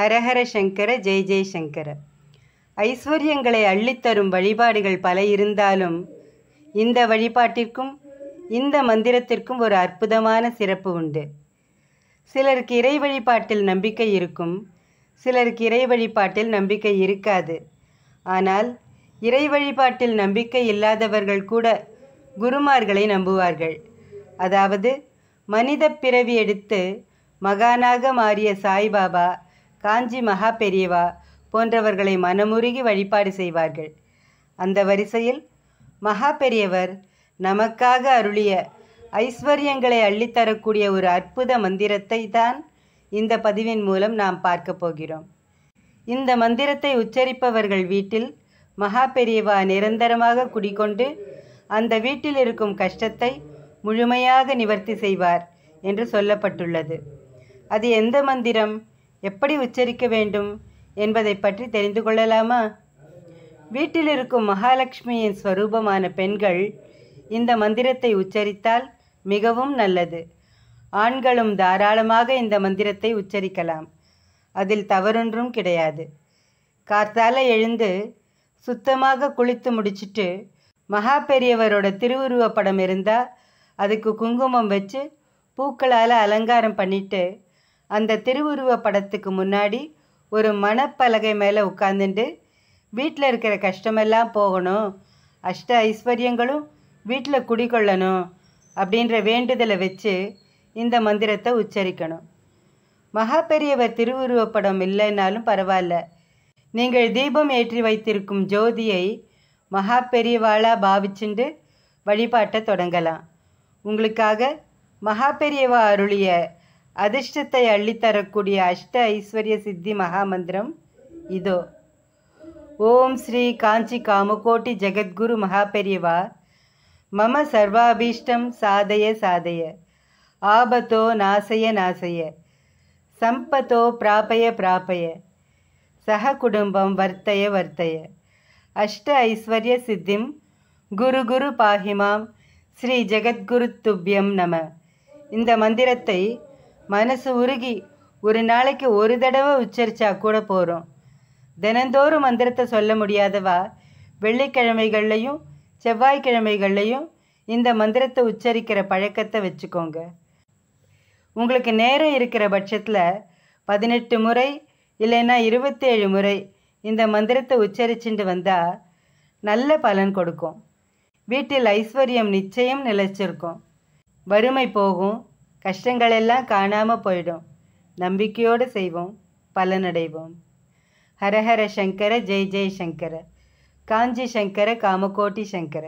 ஹரஹர சங்கர ஜெய் ஜெய் சங்கர ஐஸ்வர்யங்களை அள்ளித்தரும் வழிபாடுகள் பல இருந்தாலும் இந்த வழிபாட்டிற்கும் இந்த மந்திரத்திற்கும் ஒரு அற்புதமான சிறப்பு உண்டு சிலருக்கு இறை வழிபாட்டில் நம்பிக்கை இருக்கும் சிலருக்கு இறை வழிபாட்டில் நம்பிக்கை இருக்காது ஆனால் இறை வழிபாட்டில் நம்பிக்கை இல்லாதவர்கள் கூட குருமார்களை நம்புவார்கள் அதாவது மனித பிறவி எடுத்து மகானாக மாறிய சாய்பாபா காஞ்சி மகா பெரியவா போன்றவர்களை மனமுருகி வழிபாடு செய்வார்கள் அந்த வரிசையில் மகா பெரியவர் நமக்காக அருளிய ஐஸ்வர்யங்களை அள்ளித்தரக்கூடிய ஒரு அற்புத மந்திரத்தை தான் இந்த பதிவின் மூலம் நாம் பார்க்க போகிறோம் இந்த மந்திரத்தை உச்சரிப்பவர்கள் வீட்டில் மகா பெரியவா நிரந்தரமாக குடிக்கொண்டு அந்த வீட்டில் இருக்கும் கஷ்டத்தை முழுமையாக நிவர்த்தி செய்வார் என்று சொல்லப்பட்டுள்ளது அது எந்த மந்திரம் எப்படி உச்சரிக்க வேண்டும் என்பதை பற்றி தெரிந்து கொள்ளலாமா வீட்டில் இருக்கும் மகாலட்சுமியின் ஸ்வரூபமான பெண்கள் இந்த மந்திரத்தை உச்சரித்தால் மிகவும் நல்லது ஆண்களும் தாராளமாக இந்த மந்திரத்தை உச்சரிக்கலாம் அதில் தவறொன்றும் கிடையாது கார்த்தால எழுந்து சுத்தமாக குளித்து முடிச்சுட்டு மகா பெரியவரோட திருவுருவ படம் இருந்தால் அதுக்கு குங்குமம் வச்சு பூக்களால் அலங்காரம் பண்ணிவிட்டு அந்த திருவுருவ படத்துக்கு முன்னாடி ஒரு மணப்பலகை மேலே உட்காந்துட்டு வீட்டில் இருக்கிற கஷ்டமெல்லாம் போகணும் அஷ்ட ஐஸ்வர்யங்களும் வீட்டில் குடிக்கொள்ளணும் அப்படின்ற வேண்டுதலை வச்சு இந்த மந்திரத்தை உச்சரிக்கணும் மகா பெரியவர் திருவுருவப்படம் இல்லைன்னாலும் பரவாயில்ல நீங்கள் தீபம் ஏற்றி வைத்திருக்கும் ஜோதியை மகா பெரியவாளாக பாவிச்சுண்டு வழிபாட்டை தொடங்கலாம் உங்களுக்காக மகா பெரியவா அருளிய அதிர்ஷ்டத்தை அள்ளித்தரக்கூடிய அஷ்ட ஐஸ்வர்ய சித்தி மகாமந்திரம் இதோ ஓம் ஸ்ரீ காஞ்சி காமகோட்டி ஜெகத்குரு மகாபெரியவா மம சர்வாபீஷ்டம் சாதய சாதய ஆபத்தோ நாசய நாசய சம்பத்தோ பிராபய பிராபய சக குடும்பம் வர்த்தய வர்த்தய அஷ்ட ஐஸ்வர்ய சித்திம் குரு குரு பாஹிமாம் ஸ்ரீ ஜெகத்குரு துப்பியம் நம இந்த மந்திரத்தை மனசு உருகி ஒரு நாளைக்கு ஒரு தடவை உச்சரிச்சா கூட போகிறோம் தினந்தோறும் மந்திரத்தை சொல்ல முடியாதவா வெள்ளிக்கிழமைகள்லையும் செவ்வாய்க்கிழமைகள்லையும் இந்த மந்திரத்தை உச்சரிக்கிற பழக்கத்தை வச்சுக்கோங்க உங்களுக்கு நேரம் இருக்கிற பட்சத்தில் பதினெட்டு முறை இல்லைன்னா இருபத்தேழு முறை இந்த மந்திரத்தை உச்சரிச்சுட்டு வந்தால் நல்ல பலன் கொடுக்கும் வீட்டில் ஐஸ்வர்யம் நிச்சயம் நிலைச்சிருக்கும் வறுமை போகும் கஷ்டங்களெல்லாம் காணாமல் போயிடும் நம்பிக்கையோடு செய்வோம் பலனடைவோம் ஹரஹர சங்கர ஜெய் ஜெய் சங்கர காஞ்சி சங்கர காமகோட்டி சங்கர